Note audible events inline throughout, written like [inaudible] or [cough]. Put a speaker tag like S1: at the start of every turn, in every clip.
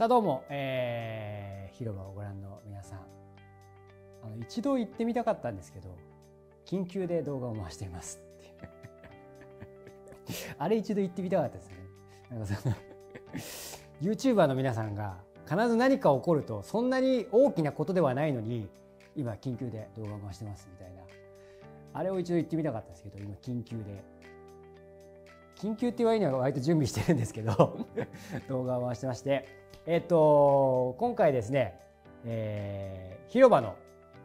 S1: さあどうも、えー、広場をご覧の皆さんあの一度行ってみたかったんですけど緊急で動画を回しています [laughs] あれ一度行ってみたかったですねなんかその YouTuber の皆さんが必ず何か起こるとそんなに大きなことではないのに今緊急で動画を回してますみたいなあれを一度行ってみたかったんですけど今緊急で緊急っていう割には割と準備してるんですけど [laughs] 動画を回してましてえっ、と今回ですね、えー、広場の、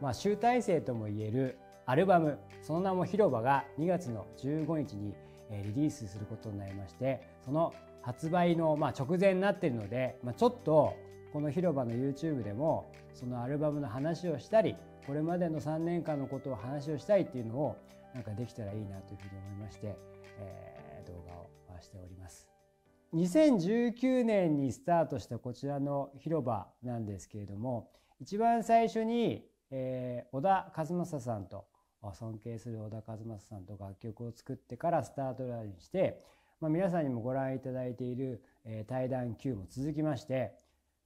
S1: まあ、集大成ともいえるアルバムその名も「広場」が2月の15日にリリースすることになりましてその発売の、まあ、直前になっているので、まあ、ちょっとこの広場の YouTube でもそのアルバムの話をしたりこれまでの3年間のことを話をしたいっていうのをなんかできたらいいなというふうに思いまして、えーはしております2019年にスタートしたこちらの広場なんですけれども一番最初に、えー、小田和正さんと尊敬する小田和正さんと楽曲を作ってからスタートラインして、まあ、皆さんにもご覧いただいている、えー、対談 Q も続きまして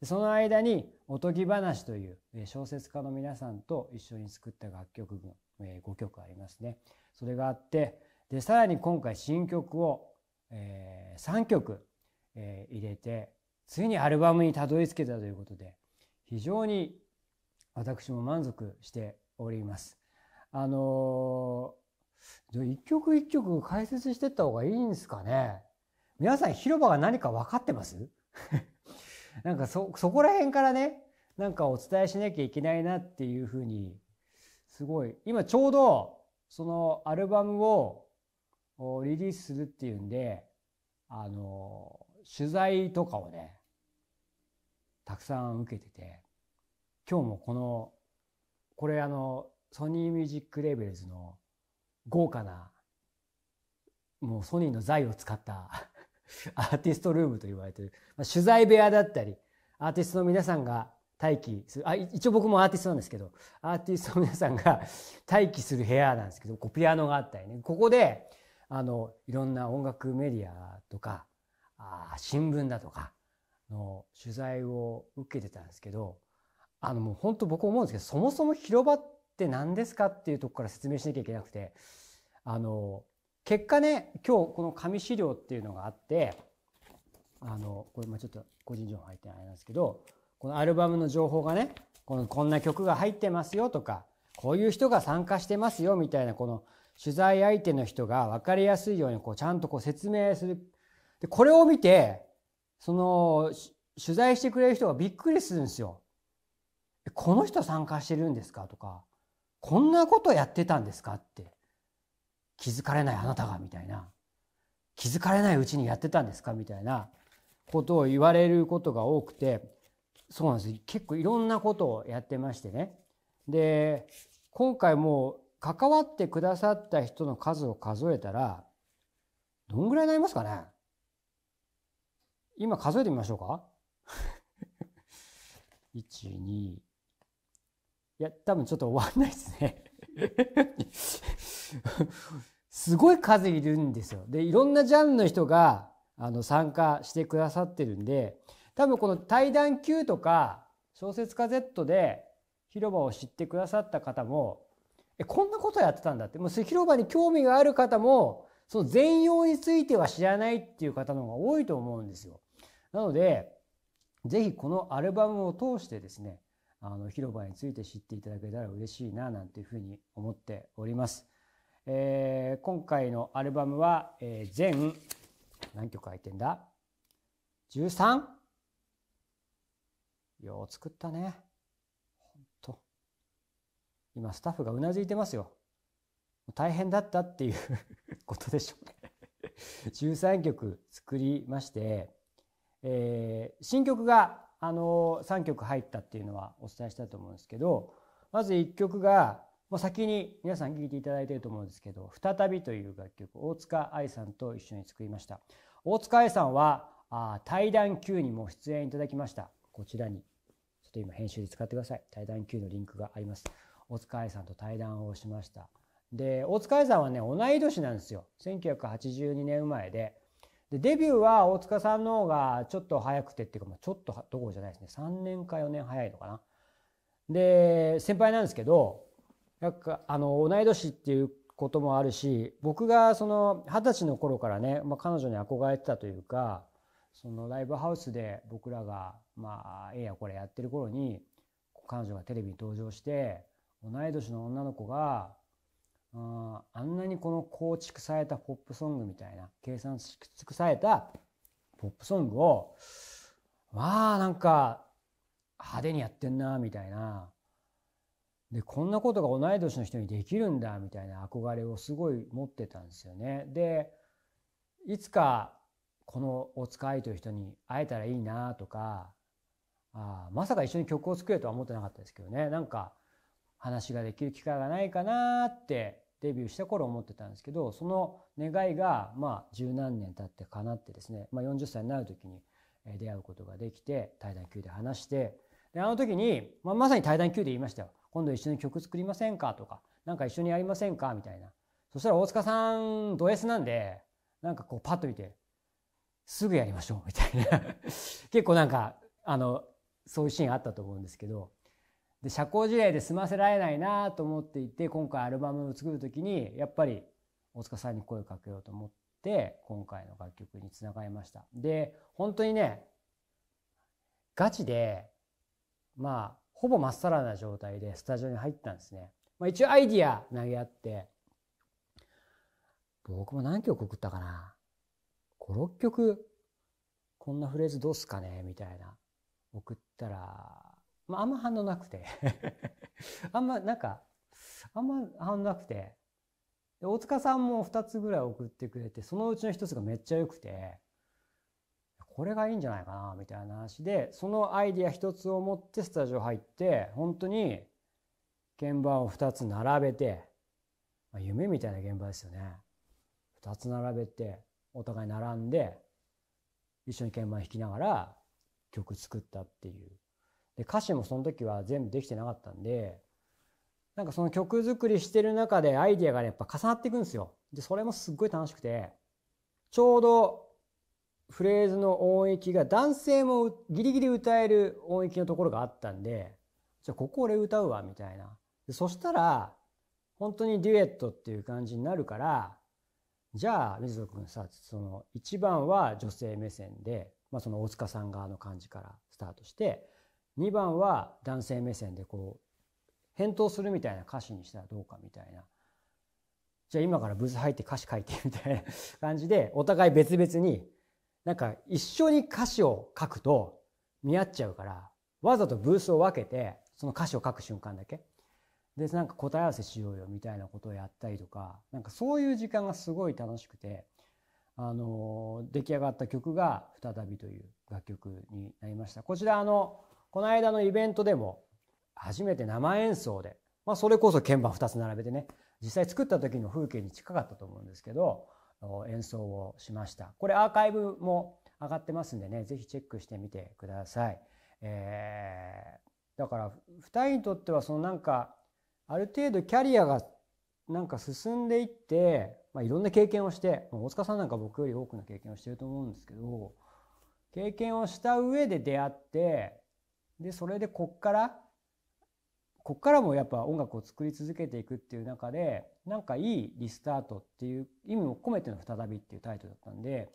S1: その間に「おとぎ話」という小説家の皆さんと一緒に作った楽曲群、えー、5曲ありますね。それがあってでさらに今回新曲をえー、3曲、えー、入れてついにアルバムにたどり着けたということで非常に私も満足しております。あのー、一曲一曲解説してった方がいいんですかね皆さん広場が何か分かってます [laughs] なんかそ、そこら辺からね、なんかお伝えしなきゃいけないなっていうふうに、すごい、今ちょうど、そのアルバムをリリースするっていうんで、あの、取材とかをね、たくさん受けてて、今日もこの、これあの、ソニーミュージックレーベルズの豪華な、もうソニーの財を使った [laughs] アーティストルームと言われてる、ま取材部屋だったり、アーティストの皆さんが待機する、あ、一応僕もアーティストなんですけど、アーティストの皆さんが待機する部屋なんですけど、こうピアノがあったりね、ここで、あの、いろんな音楽メディアとか、あ新聞だとかの取材を受けてたんですけど、あのもう本当僕思うんですけど、そもそも広場って何ですかっていうとこから説明しなきゃいけなくて、あの、結果ね、今日この紙資料っていうのがあって、あの、これまちょっと個人情報入ってないんですけど、このアルバムの情報がね、このこんな曲が入ってますよとか、こういう人が参加してますよみたいな、この取材相手の人が分かりやすいようにこうちゃんとこう説明する。で、これを見て、その、取材してくれる人がびっくりするんですよ。この人参加してるんですかとか、こんなことやってたんですかって。気づかれないあなたが、みたいな。気づかれないうちにやってたんですかみたいなことを言われることが多くて、そうなんです。結構いろんなことをやってましてね。で、今回も関わってくださった人の数を数えたら、どんぐらいになりますかね今数えてみましょうか ?1、2、[laughs] いや、多分ちょっと終わんないですね [laughs] すごい数いるんですよ。で、いろんなジャンルの人があの参加してくださってるんで、多分この対談 Q とか小説家 Z で広場を知ってくださった方もえこんなことやってたんだってもう広場に興味がある方もその全容については知らないっていう方の方が多いと思うんですよ。なので是非このアルバムを通してですねあの広場について知っていただけたら嬉しいななんていうふうに思っております。えー、今回のアルバムは、えー、全何曲入ってんだ ?13? よう作ったね。今スタッフがうなずいてますよ。大変だったっていう [laughs] ことでしょうね13曲作りまして、えー、新曲があの3曲入ったっていうのはお伝えしたと思うんですけどまず1曲がもう先に皆さん聴いていただいてると思うんですけど「再び」という楽曲大塚愛さんと一緒に作りました大塚愛さんはあ対談 Q にも出演いただきましたこちらにちょっと今編集で使ってください対談 Q のリンクがあります大塚愛さんと対談をしましたで大塚愛さんはね同い年なんですよ1982年生まれででデビューは大塚さんの方がちょっと早くてっていうか、まあ、ちょっとどころじゃないですね3年か4年早いのかなで先輩なんですけどなんかあの同い年っていうこともあるし僕がその二十歳の頃からね、まあ、彼女に憧れてたというかそのライブハウスで僕らがまあええやこれやってる頃に彼女がテレビに登場して同い年の女の子が、あんなにこの構築されたポップソングみたいな、計算し尽くされたポップソングを、まあなんか派手にやってんな、みたいな。で、こんなことが同い年の人にできるんだ、みたいな憧れをすごい持ってたんですよね。で、いつかこのお使いという人に会えたらいいなとか、あまさか一緒に曲を作れとは思ってなかったですけどね。なんか、話ができる機会がないかなってデビューした頃思ってたんですけど、その願いが、まあ、十何年経ってかなってですね、まあ、40歳になる時に出会うことができて、対談級で話して、で、あの時に、まあ、まさに対談級で言いましたよ。今度一緒に曲作りませんかとか、なんか一緒にやりませんかみたいな。そしたら大塚さん、ド S なんで、なんかこうパッと見て、すぐやりましょうみたいな [laughs] 結構なんか、あの、そういうシーンあったと思うんですけど、で社交辞令で済ませられないなと思っていて今回アルバムを作る時にやっぱり大塚さんに声をかけようと思って今回の楽曲につながりました。で本当にねガチでまあほぼまっさらな状態でスタジオに入ったんですね。まあ、一応アイディア投げ合って僕も何曲送ったかな56曲こんなフレーズどうすかねみたいな送ったらまあ、あんま反応なくて [laughs] あんま、なんか、あんま反応なくて、大塚さんも2つぐらい送ってくれて、そのうちの1つがめっちゃ良くて、これがいいんじゃないかな、みたいな話で、そのアイディア1つを持ってスタジオ入って、本当に鍵盤を2つ並べて、まあ、夢みたいな現場ですよね。2つ並べて、お互い並んで、一緒に鍵盤弾きながら曲作ったっていうで歌詞もその時は全部できてなかったんでなんかその曲作りしてる中でアイディアが、ね、やっぱ重なっていくんですよ。でそれもすっごい楽しくてちょうどフレーズの音域が男性もギリギリ歌える音域のところがあったんでじゃあここ俺歌うわみたいな。でそしたら本当にデュエットっていう感じになるからじゃあ水野君さその1番は女性目線で、まあ、その大塚さん側の感じからスタートして2番は男性目線でこう返答するみたいな歌詞にしたらどうかみたいなじゃあ今からブース入って歌詞書いてみたいな感じでお互い別々になんか一緒に歌詞を書くと見合っちゃうからわざとブースを分けてその歌詞を書く瞬間だけでなんか答え合わせしようよみたいなことをやったりとかなんかそういう時間がすごい楽しくてあの出来上がった曲が「再び」という楽曲になりました。こちらあのこの間のイベントでも初めて生演奏で、まあ、それこそ鍵盤2つ並べてね実際作った時の風景に近かったと思うんですけど演奏をしましたこれアーカイブも上がってますんでね是非チェックしてみてください、えー、だから2人にとってはそのなんかある程度キャリアがなんか進んでいって、まあ、いろんな経験をして大塚さんなんか僕より多くの経験をしてると思うんですけど経験をした上で出会ってでそれでこっからこっからもやっぱ音楽を作り続けていくっていう中でなんかいいリスタートっていう意味も込めての「再び」っていうタイトルだったんで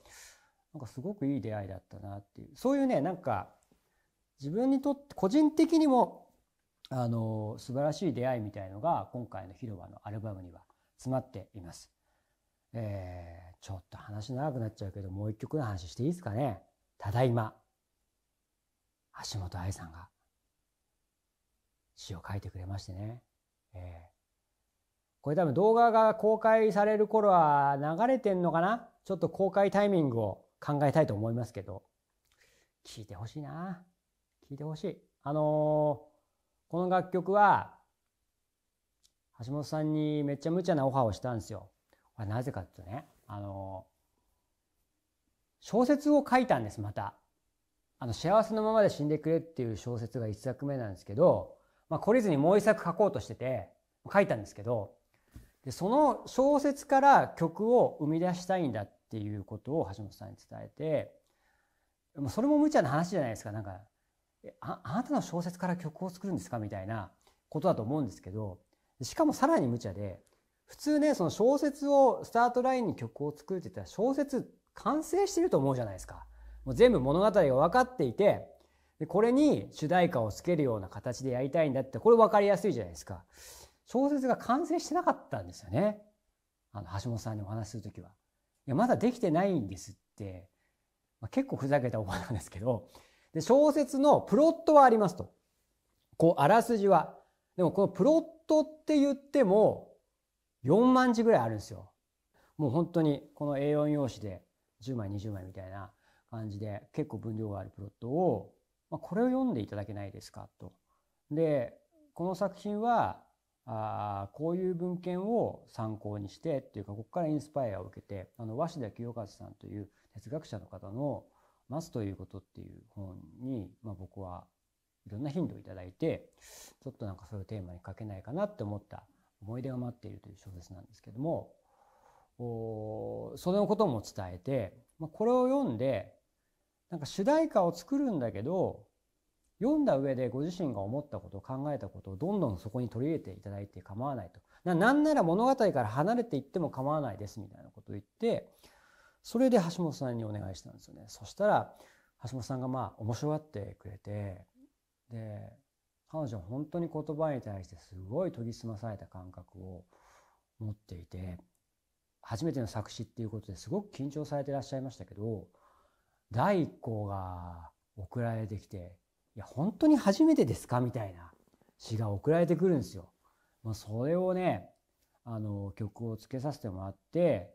S1: なんかすごくいい出会いだったなっていうそういうねなんか自分にとって個人的にもあの素晴らしい出会いみたいのが今回の「広場」のアルバムには詰まっています。えー、ちょっと話長くなっちゃうけどもう一曲の話していいですかね。ただいま橋本愛さんが詩を書いてくれましてね。えー、これ多分動画が公開される頃は流れてんのかなちょっと公開タイミングを考えたいと思いますけど、聞いてほしいな。聞いてほしい。あのー、この楽曲は、橋本さんにめっちゃ無茶なオファーをしたんですよ。なぜかっていうとね、あのー、小説を書いたんです、また。あの幸せのままで死んでくれっていう小説が1作目なんですけど、まあ、懲りずにもう1作書こうとしてて書いたんですけどでその小説から曲を生み出したいんだっていうことを橋本さんに伝えてもそれも無茶な話じゃないですかなんかああなたの小説から曲を作るんですかみたいなことだと思うんですけどしかもさらに無茶で普通ねその小説をスタートラインに曲を作るって言ったら小説完成してると思うじゃないですか。もう全部物語が分かっていてでこれに主題歌をつけるような形でやりたいんだってこれ分かりやすいじゃないですか小説が完成してなかったんですよねあの橋本さんにお話する時は。いやまだできてないんですって、まあ、結構ふざけたお話なんですけどで小説のプロットはありますとこうあらすじはでもこのプロットって言っても4万字ぐらいあるんですよもう本当にこの A4 用紙で10枚20枚みたいな感じで結構分量があるプロットを、まあ、これを読んでいただけないですかと。でこの作品はあこういう文献を参考にしてっていうかここからインスパイアを受けてあの鷲田清和さんという哲学者の方の「待つということ」っていう本に、まあ、僕はいろんな頻度を頂いてちょっとなんかそういうテーマに書けないかなって思った「思い出が待っている」という小説なんですけどもそのことも伝えて、まあ、これを読んでなんか主題歌を作るんだけど読んだ上でご自身が思ったこと考えたことをどんどんそこに取り入れていただいて構わないとななんなら物語から離れていっても構わないですみたいなことを言ってそれで橋本さんにお願いしたんですよねそしたら橋本さんがまあ面白がってくれてで彼女本当に言葉に対してすごい研ぎ澄まされた感覚を持っていて初めての作詞っていうことですごく緊張されてらっしゃいましたけど、第一項が送られてきて、いや、本当に初めてですかみたいな詩が送られてくるんですよ。まあ、それをね、あの、曲をつけさせてもらって、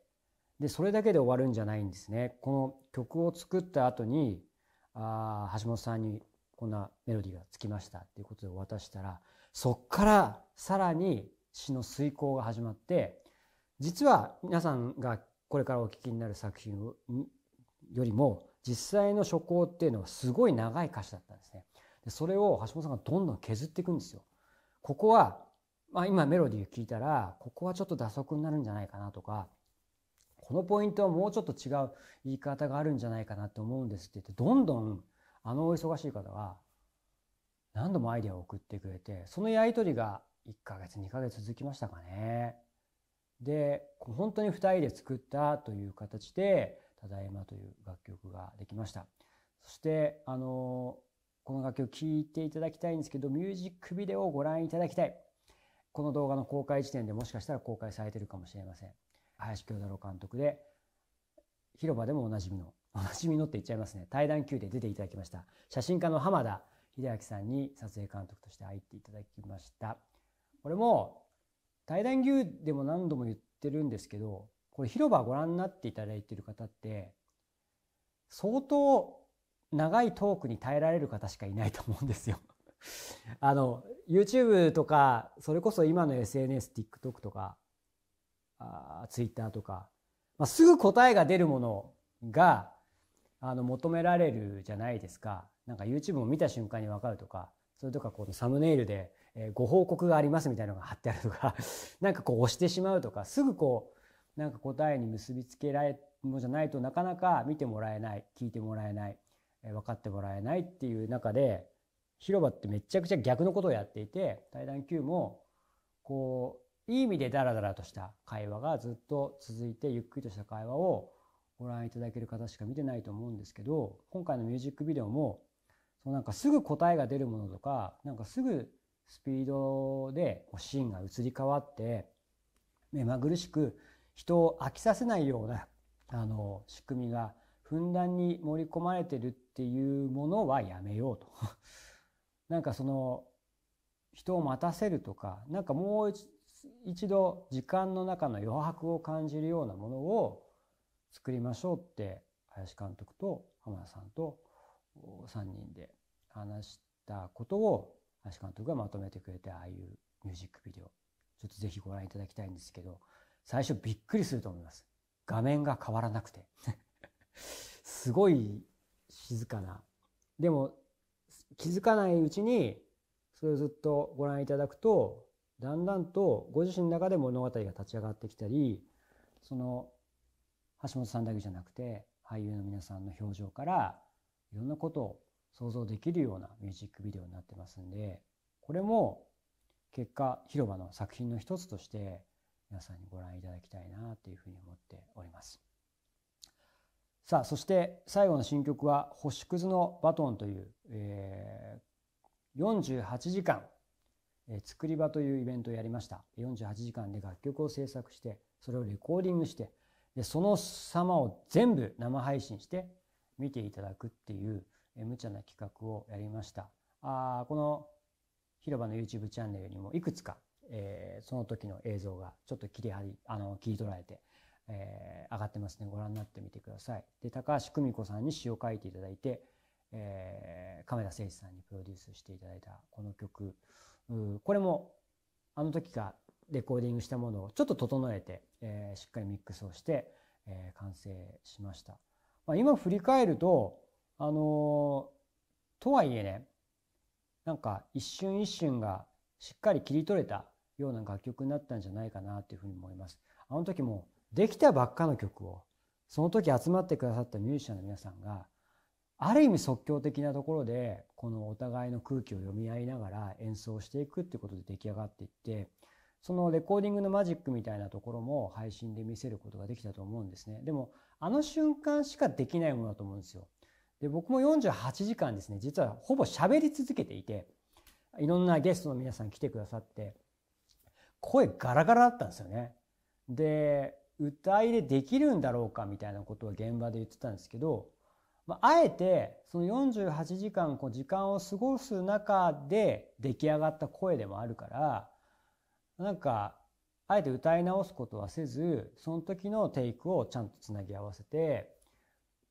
S1: で、それだけで終わるんじゃないんですね。この曲を作った後に、あ橋本さんにこんなメロディーがつきましたっていうことでお渡したら、そっからさらに詩の遂行が始まって、実は皆さんがこれからお聞きになる作品よりも実際の書稿っていうのはすごい長い歌詞だったんですね。でそれを橋本さんがどんどん削っていくんですよ。ここは、まあ、今メロディーを聞いたらここはちょっと打足になるんじゃないかなとかこのポイントはもうちょっと違う言い方があるんじゃないかなって思うんですって言ってどんどんあのお忙しい方は何度もアイデアを送ってくれてそのやり取りが1ヶ月2ヶ月続きましたかね。で、本当に2人で作ったという形で、ただいまという楽曲ができました。そして、あの、この楽曲聴いていただきたいんですけど、ミュージックビデオをご覧いただきたい。この動画の公開時点でもしかしたら公開されてるかもしれません。林京太郎監督で、広場でもおなじみの、おなじみのって言っちゃいますね。対談級で出ていただきました。写真家の浜田秀明さんに撮影監督として入っていただきました。これも対談牛でも何度も言ってるんですけどこれ広場ご覧になっていただいてる方って相当長いトークに耐えられる方しかいないと思うんですよ [laughs] あの YouTube とかそれこそ今の SNSTikTok とかあ Twitter とか、まあ、すぐ答えが出るものがあの求められるじゃないですかなんか YouTube も見た瞬間に分かるとかそれとかこのサムネイルで、えご報告がありますみたいなのが貼ってあるとか [laughs] なんかこう押してしまうとか、すぐこう、なんか答えに結びつけられるのじゃないとなかなか見てもらえない、聞いてもらえない、え分かってもらえないっていう中で、広場ってめちゃくちゃ逆のことをやっていて、対談級も、こう、いい意味でダラダラとした会話がずっと続いて、ゆっくりとした会話をご覧いただける方しか見てないと思うんですけど、今回のミュージックビデオも、そうなんかすぐ答えが出るものとかなんかすぐスピードでシーンが移り変わって目まぐるしく人を飽きさせないようなあの仕組みがふんだんに盛り込まれてるっていうものはやめようと [laughs] なんかその人を待たせるとかなんかもう一度時間の中の余白を感じるようなものを作りましょうって林監督と浜田さんと3人で話したことを橋監督がまとめてくれてああいうミュージックビデオちょっとぜひご覧いただきたいんですけど最初びっくりすると思います画面が変わらなくて [laughs] すごい静かなでも気づかないうちにそれをずっとご覧いただくとだんだんとご自身の中で物語が立ち上がってきたりその橋本さんだけじゃなくて俳優の皆さんの表情からいろんなことを想像できるようなミュージックビデオになってますんでこれも結果広場の作品の一つとして皆さんにご覧いただきたいなというふうに思っております。さあそして最後の新曲は「星屑のバトン」という、えー、48時間、えー、作り場というイベントをやりました48時間で楽曲を制作してそれをレコーディングしてでその様を全部生配信して見ていただくっていう、え無茶な企画をやりました。あこの広場の YouTube チャンネルにもいくつか、えー、その時の映像がちょっと切り張り、あの、切り取られて、えー、上がってますね。ご覧になってみてください。で、高橋久美子さんに詩を書いていただいて、えー、亀田誠司さんにプロデュースしていただいたこの曲、これもあの時がレコーディングしたものをちょっと整えて、えー、しっかりミックスをして、えー、完成しました。まあ、今振り返るとあのとはいえねなんか一瞬一瞬がしっかり切り取れたような楽曲になったんじゃないかなというふうに思います。あの時もできたばっかの曲をその時集まってくださったミュージシャンの皆さんがある意味即興的なところでこのお互いの空気を読み合いながら演奏していくっていうことで出来上がっていってそのレコーディングのマジックみたいなところも配信で見せることができたと思うんですね。でも、あの瞬間しかできないものだと思うんですよ。で、僕も48時間ですね、実はほぼ喋り続けていて、いろんなゲストの皆さん来てくださって、声ガラガラだったんですよね。で、歌いでできるんだろうかみたいなことを現場で言ってたんですけど、まあえてその48時間こう時間を過ごす中で出来上がった声でもあるから、なんか、あえて歌い直すことはせず、その時のテイクをちゃんとつなぎ合わせて、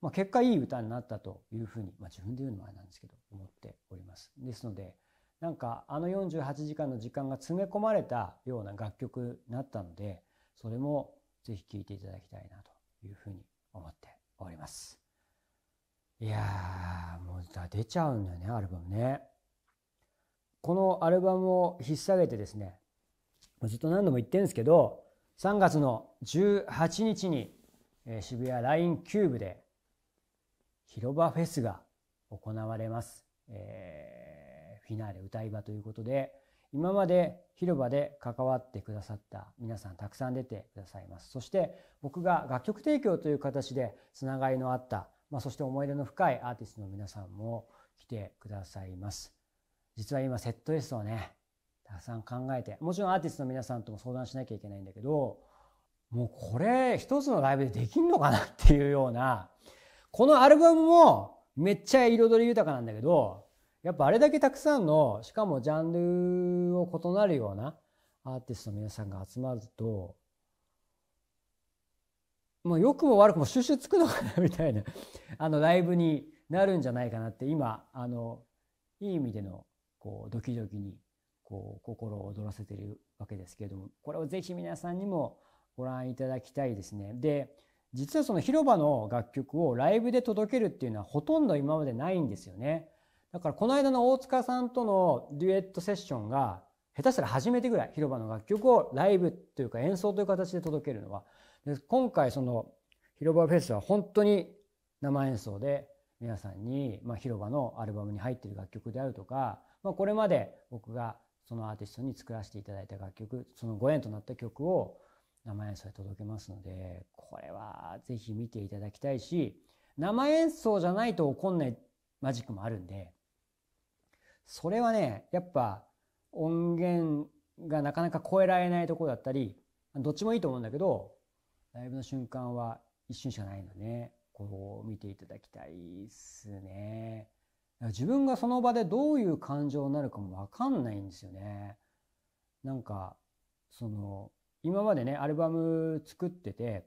S1: まあ、結果いい歌になったというふうに、まあ、自分で言うのもあれなんですけど、思っております。ですので、なんかあの48時間の時間が詰め込まれたような楽曲になったので、それもぜひ聴いていただきたいなというふうに思っております。いやー、もう出ちゃうんだよね、アルバムね。このアルバムを引っ提げてですね、ずっと何度も言ってるんですけど、3月の18日に、え渋谷ラインキューブで広場フェスが行われます。えー、フィナーレ歌い場ということで、今まで広場で関わってくださった皆さんたくさん出てくださいます。そして僕が楽曲提供という形でつながりのあった、まあ、そして思い出の深いアーティストの皆さんも来てくださいます。実は今セットリストをね、たくさん考えて、もちろんアーティストの皆さんとも相談しなきゃいけないんだけど、もうこれ一つのライブでできんのかなっていうような、このアルバムもめっちゃ彩り豊かなんだけど、やっぱあれだけたくさんの、しかもジャンルを異なるようなアーティストの皆さんが集まると、もう良くも悪くも収集つくのかなみたいな、あのライブになるんじゃないかなって今、あの、いい意味での、こう、ドキドキにこう心を躍らせているわけですけれどもこれをぜひ皆さんにもご覧いただきたいですね。で実はその広場の楽曲をライブで届けるっていうのはほとんど今までないんですよね。だからこの間の大塚さんとのデュエットセッションが下手したら初めてぐらい広場の楽曲をライブというか演奏という形で届けるのはで今回その広場フェスは本当に生演奏で皆さんに、ま広場のアルバムに入ってる楽曲であるとか、まあ、これまで僕がそのアーティストに作らせていただいた楽曲そのご縁となった曲を生演奏で届けますのでこれはぜひ見ていただきたいし生演奏じゃないと怒んないマジックもあるんでそれはねやっぱ音源がなかなか超えられないとこだったりどっちもいいと思うんだけどライブの瞬間は一瞬しかないので、ね、こう見ていただきたいっすね。自分がその場でどういう感情になるかもわかんないんですよね。なんか、その、今までね、アルバム作ってて、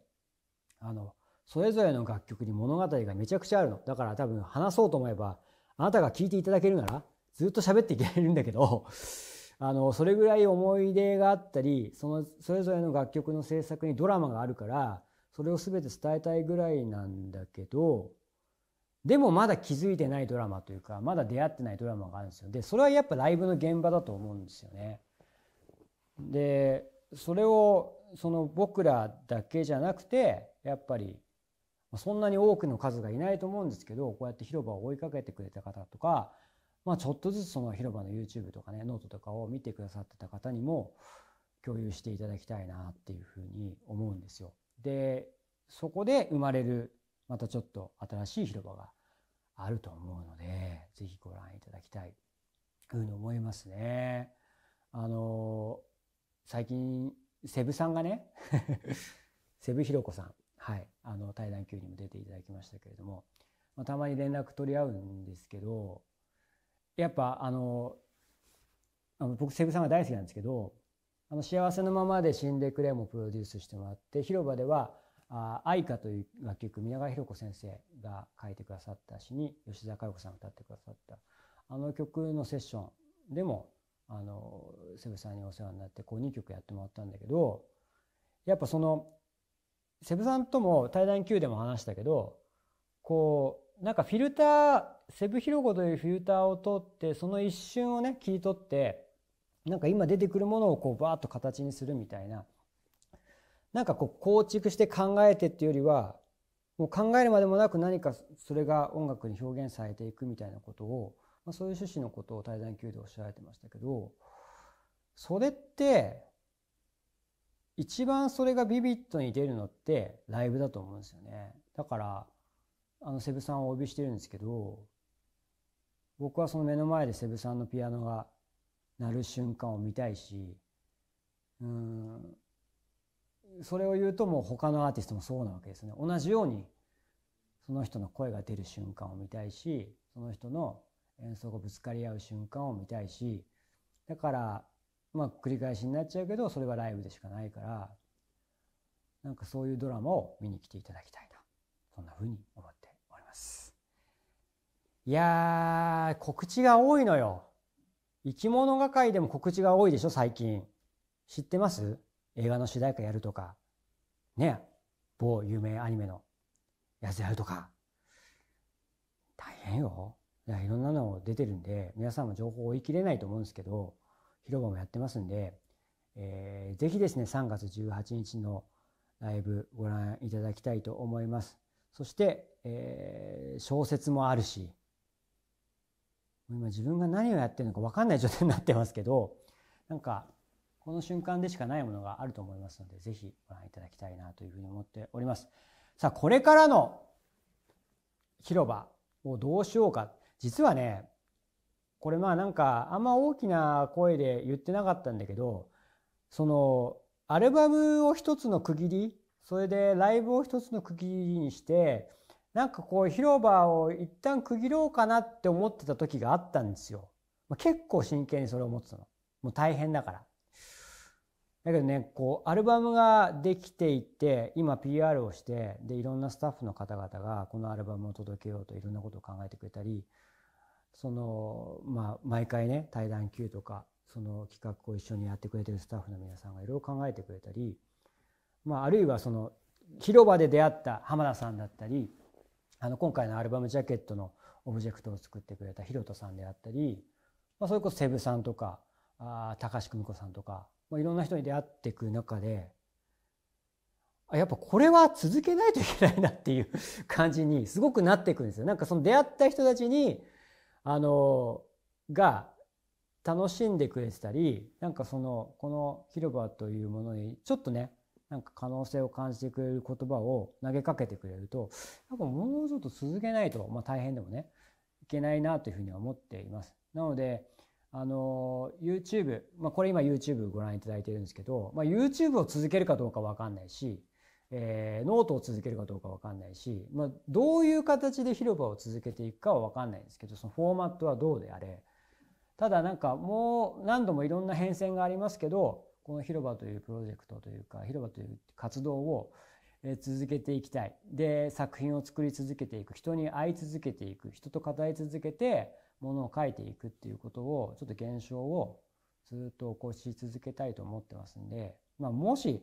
S1: あの、それぞれの楽曲に物語がめちゃくちゃあるの。だから多分話そうと思えば、あなたが聴いていただけるなら、ずっと喋っていけるんだけど、[laughs] あの、それぐらい思い出があったり、その、それぞれの楽曲の制作にドラマがあるから、それを全て伝えたいぐらいなんだけど、でもまだ気づいてないドラマというかまだ出会ってないドラマがあるんですよでそれはやっぱライブの現場だと思うんですよねでそれをその僕らだけじゃなくてやっぱりそんなに多くの数がいないと思うんですけどこうやって広場を追いかけてくれた方とか、まあ、ちょっとずつその広場の YouTube とかねノートとかを見てくださってた方にも共有していただきたいなっていうふうに思うんですよ。でそこで生まれるまたちょっと新しい広場があると思うので、ぜひご覧いただきたい、ふうに思いますね。あの最近、セブさんがね [laughs] セブひろこさん、はい、あの、対談級にも出ていただきましたけれども、まあ、たまに連絡取り合うんですけど、やっぱあの、あの僕、セブさんが大好きなんですけど、あの、幸せのままで死んでくれもプロデュースしてもらって、広場では、あ愛歌という楽曲、宮川博子先生が書いてくださった詩に吉沢佳代子さんが歌ってくださった、あの曲のセッションでも、あの、セブさんにお世話になって、こう2曲やってもらったんだけど、やっぱその、セブさんとも対談 Q でも話したけど、こう、なんかフィルター、セブヒロコというフィルターを通って、その一瞬をね、切り取って、なんか今出てくるものをこうバーッと形にするみたいな、なんかこう構築して考えてっていうよりはもう考えるまでもなく何かそれが音楽に表現されていくみたいなことを、まあ、そういう趣旨のことを対談級でおっしゃられてましたけどそれって一番それがビビットに出るのってライブだと思うんですよね。だからあのセブさんをお呼びしてるんですけど僕はその目の前でセブさんのピアノが鳴る瞬間を見たいしうんそれを言うともう他のアーティストもそうなわけですね同じようにその人の声が出る瞬間を見たいしその人の演奏がぶつかり合う瞬間を見たいしだからまあ繰り返しになっちゃうけどそれはライブでしかないからなんかそういうドラマを見に来ていただきたいなそんな風に思っておりますいやー告知が多いのよ生き物係でも告知が多いでしょ最近知ってます映画の主題歌やるとか、ね、某有名アニメのやつやるとか、大変よ。いろんなの出てるんで、皆さんも情報を追い切れないと思うんですけど、広場もやってますんで、えー、ぜひですね、3月18日のライブご覧いただきたいと思います。そして、えー、小説もあるし、今自分が何をやってるのか分かんない状態になってますけど、なんかこの瞬間でしかないものがあると思いますので、ぜひご覧いただきたいなというふうに思っております。さあ、これからの広場をどうしようか。実はね、これまあなんかあんま大きな声で言ってなかったんだけど、そのアルバムを一つの区切り、それでライブを一つの区切りにして、なんかこう広場を一旦区切ろうかなって思ってた時があったんですよ。結構真剣にそれを思ってたの。もう大変だから。だけどねこうアルバムができていって今 PR をしてでいろんなスタッフの方々がこのアルバムを届けようといろんなことを考えてくれたりその、まあ、毎回ね対談級とかその企画を一緒にやってくれてるスタッフの皆さんがいろいろ考えてくれたり、まあ、あるいはその広場で出会った浜田さんだったりあの今回のアルバムジャケットのオブジェクトを作ってくれたヒロトさんであったり、まあ、それこそセブさんとかあ高橋久美子さんとかまあ、いろんな人に出会っていく中であやっぱこれは続けないといけないなっていう [laughs] 感じにすごくなっていくんですよ。なんかその出会った人たちにあのが楽しんでくれてたりなんかそのこの広場というものにちょっとねなんか可能性を感じてくれる言葉を投げかけてくれるとやっぱもうちょっと続けないと、まあ、大変でもねいけないなというふうには思っています。なのであの、YouTube、まあ、これ今 YouTube ご覧いただいてるんですけど、まあ、YouTube を続けるかどうかわかんないし、えー、ノートを続けるかどうかわかんないし、まあ、どういう形で広場を続けていくかはわかんないんですけど、そのフォーマットはどうであれ、ただなんかもう何度もいろんな変遷がありますけど、この広場というプロジェクトというか、広場という活動を続けていきたい。で、作品を作り続けていく。人に会い続けていく。人と語り続けて、ものを書いていくっていうことをちょっと現象をずっと起こし続けたいと思ってますんで、まあ、もし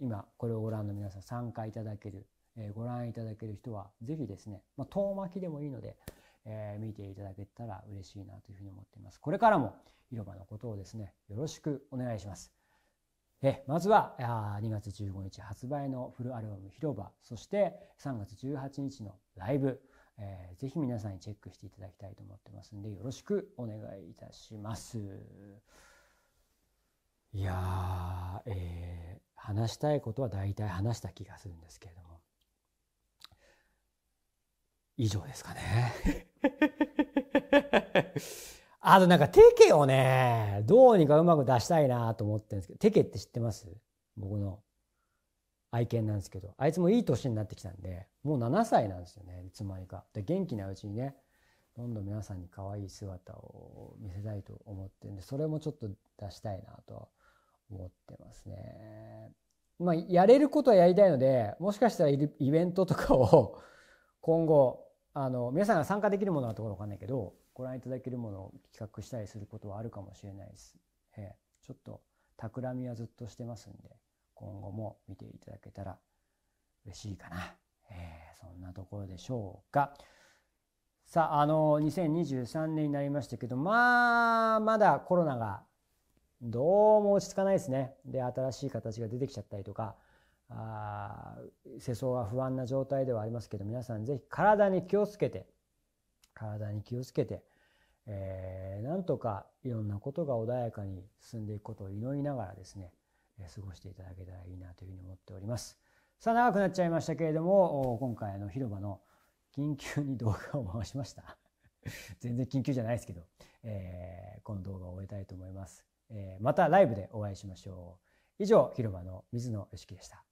S1: 今これをご覧の皆さん参加いただける、えー、ご覧いただける人は是非ですね、まあ、遠巻きでもいいので、えー、見ていただけたら嬉しいなというふうに思っています。これからも広場のことをですね、よろしくお願いします。えまずは2月15日発売のフルアルバム「広場」そして3月18日のライブえー、ぜひ皆さんにチェックしていただきたいと思ってますんで、よろしくお願いいたします。いやー、えー、話したいことは大体話した気がするんですけれども。以上ですかね。[laughs] あとなんかテケをね、どうにかうまく出したいなと思ってるんですけど、テケって知ってます僕の愛犬なんですけど、あいつもいい年になってきたんで、もう7歳なんですよね、いつまにか。で、元気なうちにね、どんどん皆さんに可愛い姿を見せたいと思ってんで、それもちょっと出したいなと思ってますね。まあ、やれることはやりたいので、もしかしたらイベントとかを今後、あの、皆さんが参加できるものはところわかんないけど、ご覧いただけるものを企画したりすることはあるかもしれないです。ええ、ちょっと、企みはずっとしてますんで。今後も見ていただけたら嬉しいかな。えー、そんなところでしょうか。さあ、あの、2023年になりましたけど、まあ、まだコロナがどうも落ち着かないですね。で、新しい形が出てきちゃったりとか、あ世相は不安な状態ではありますけど、皆さんぜひ体に気をつけて、体に気をつけて、えー、なんとかいろんなことが穏やかに進んでいくことを祈りながらですね、過ごしていただけたらいいなというふうに思っております。さあ長くなっちゃいましたけれども今回の広場の緊急に動画を回しました [laughs] 全然緊急じゃないですけど、えー、この動画を終えたいと思います、えー、またライブでお会いしましょう以上広場の水野良樹でした